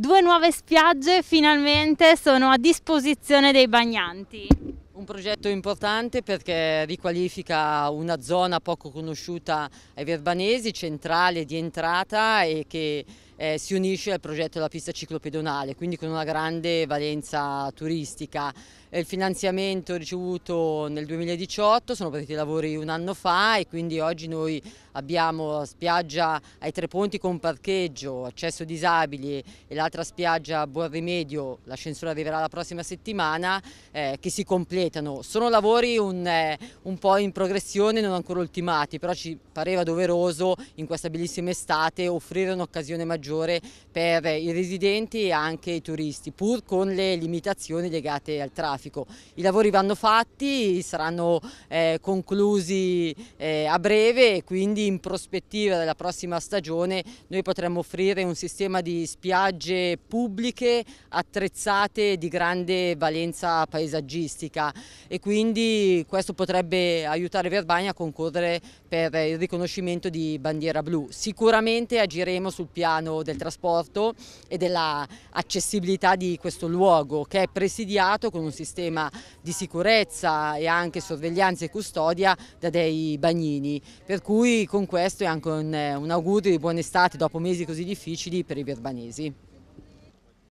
Due nuove spiagge finalmente sono a disposizione dei bagnanti. Un progetto importante perché riqualifica una zona poco conosciuta ai verbanesi, centrale di entrata e che eh, si unisce al progetto della pista ciclopedonale, quindi con una grande valenza turistica. Eh, il finanziamento ricevuto nel 2018, sono partiti i lavori un anno fa e quindi oggi noi abbiamo spiaggia ai tre ponti con parcheggio, accesso disabili e l'altra spiaggia a Buon Rimedio, l'ascensore arriverà la prossima settimana, eh, che si completano. Sono lavori un, eh, un po' in progressione, non ancora ultimati, però ci pareva doveroso in questa bellissima estate offrire un'occasione maggiore maggiore per i residenti e anche i turisti, pur con le limitazioni legate al traffico. I lavori vanno fatti, saranno eh, conclusi eh, a breve e quindi in prospettiva della prossima stagione noi potremo offrire un sistema di spiagge pubbliche attrezzate di grande valenza paesaggistica e quindi questo potrebbe aiutare Verbania a concorrere per il riconoscimento di bandiera blu. Sicuramente agiremo sul piano del trasporto e dell'accessibilità di questo luogo che è presidiato con un sistema di sicurezza e anche sorveglianza e custodia da dei bagnini. Per cui con questo è anche un, un augurio di buon'estate dopo mesi così difficili per i verbanesi.